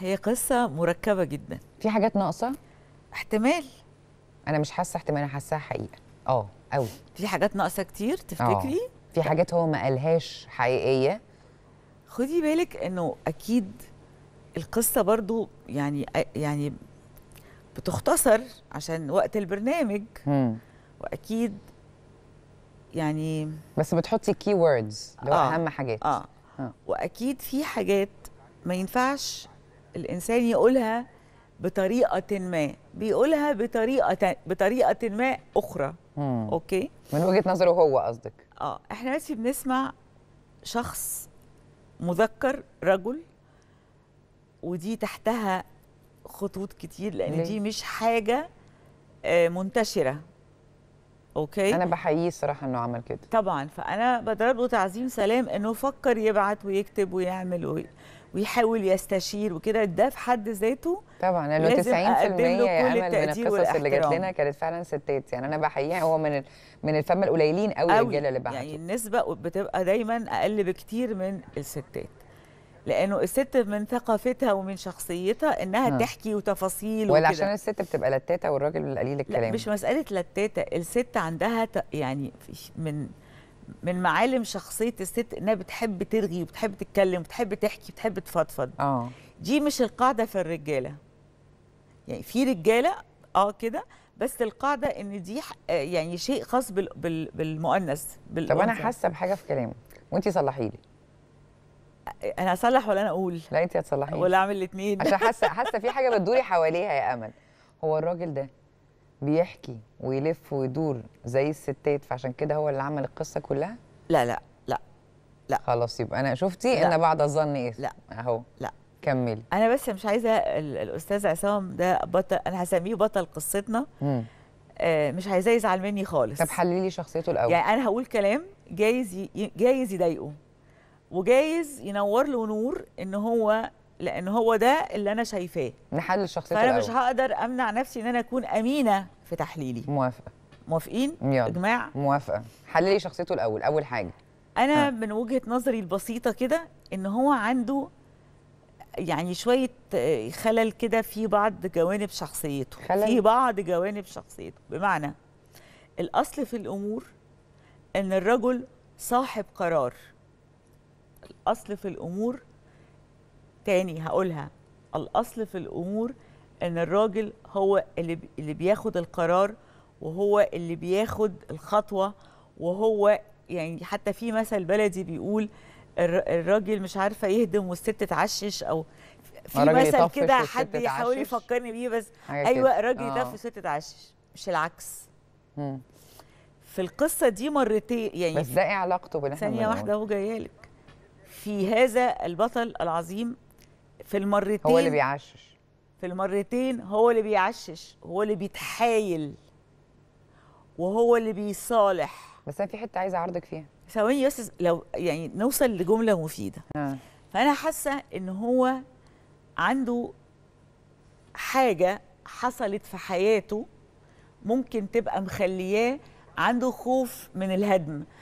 هي قصة مركبة جدا في حاجات ناقصة؟ احتمال أنا مش حاسة احتمال أنا حاساها حقيقة أه أوي في حاجات ناقصة كتير تفتكري؟ أوه. في حاجات هو ما قالهاش حقيقية خدي بالك إنه أكيد القصة برضو يعني يعني بتختصر عشان وقت البرنامج م. واكيد يعني بس بتحطي كي ووردز اللي هو آه. اهم حاجات آه. اه واكيد في حاجات ما ينفعش الانسان يقولها بطريقه ما بيقولها بطريقه بطريقه ما اخرى مم. اوكي من وجهه نظره هو قصدك اه احنا بس بنسمع شخص مذكر رجل ودي تحتها خطوط كتير لان ليه؟ دي مش حاجه آه، منتشره اوكي انا بحييه الصراحه انه عمل كده طبعا فانا بضرب له تعظيم سلام انه فكر يبعت ويكتب ويعمل وي... ويحاول يستشير وكده ده في حد ذاته طبعا لو 90% يا امل من القصص اللي جات لنا كانت فعلا ستات يعني انا بحييها هو من من الفم القليلين قوي الرجاله اللي بعتوا يعني النسبه بتبقى دايما اقل بكتير من الستات لانه الست من ثقافتها ومن شخصيتها انها م. آه. تحكي وتفاصيل ولا وكدا. عشان الست بتبقى لتاته والراجل قليل الكلام لا مش مساله لتاته الست عندها يعني من من معالم شخصيه الست انها بتحب ترغي وبتحب تتكلم وبتحب تحكي وبتحب تفضفض اه دي مش القاعده في الرجاله يعني في رجاله اه كده بس القاعده ان دي يعني شيء خاص بال بال بالمؤنث طب انا حاسه بحاجه في كلامك وانت صلحي لي انا اصلح ولا انا اقول لا انت هتصلحي ولا اعمل الاثنين عشان حاسه حاسه في حاجه بتدوري حواليها يا امل هو الراجل ده بيحكي ويلف ويدور زي الستات فعشان كده هو اللي عمل القصه كلها لا لا لا لا خلاص يبقى انا شفتي لا. ان بعد الظن ايه لا اهو لا كملي انا بس مش عايزه الاستاذ عصام ده بطل انا هسميه بطل قصتنا آه مش عايزاه يزعل مني خالص طب حللي شخصيته الاول يعني انا هقول كلام جايز ي... جايز يضايقه وجايز ينور له نور ان هو لان هو ده اللي انا شايفاه نحلل شخصيته فانا مش هقدر امنع نفسي ان انا اكون امينه في تحليلي موافقه موافقين يلا اجماع موافقه حللي شخصيته الاول اول حاجه انا ها. من وجهه نظري البسيطه كده ان هو عنده يعني شويه خلل كده في بعض جوانب شخصيته خلل. في بعض جوانب شخصيته بمعنى الاصل في الامور ان الرجل صاحب قرار الاصل في الامور تاني هقولها الأصل في الأمور إن الراجل هو اللي بياخد القرار وهو اللي بياخد الخطوة وهو يعني حتى في مثل بلدي بيقول الراجل مش عارفه يهدم والست تعشش او في مثل كده حد يحاول يفكرني بيه بس ايوه الراجل آه. يطفش والست تعشش مش العكس في القصه دي مرتين يعني بس ده ايه علاقته باللي احنا ثانيه واحده اهو جايه لك في هذا البطل العظيم في المرتين هو اللي بيعشش في المرتين هو اللي بيعشش هو اللي بيتحايل وهو اللي بيصالح بس انا في حته عايزه اعرضك فيها ثواني بس لو يعني نوصل لجمله مفيده آه. فانا حاسه ان هو عنده حاجه حصلت في حياته ممكن تبقى مخلياه عنده خوف من الهدم